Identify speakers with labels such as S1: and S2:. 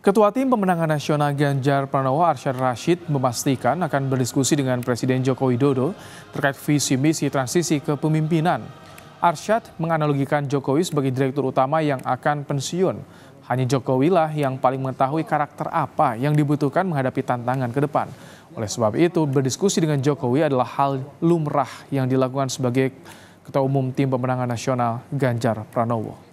S1: Ketua Tim Pemenangan Nasional Ganjar Pranowo Arsyad Rashid memastikan akan berdiskusi dengan Presiden Joko Widodo terkait visi misi transisi kepemimpinan. Arsyad menganalogikan Jokowi sebagai direktur utama yang akan pensiun. Hanya Jokowi lah yang paling mengetahui karakter apa yang dibutuhkan menghadapi tantangan ke depan. Oleh sebab itu, berdiskusi dengan Jokowi adalah hal lumrah yang dilakukan sebagai Ketua Umum Tim Pemenangan Nasional Ganjar Pranowo.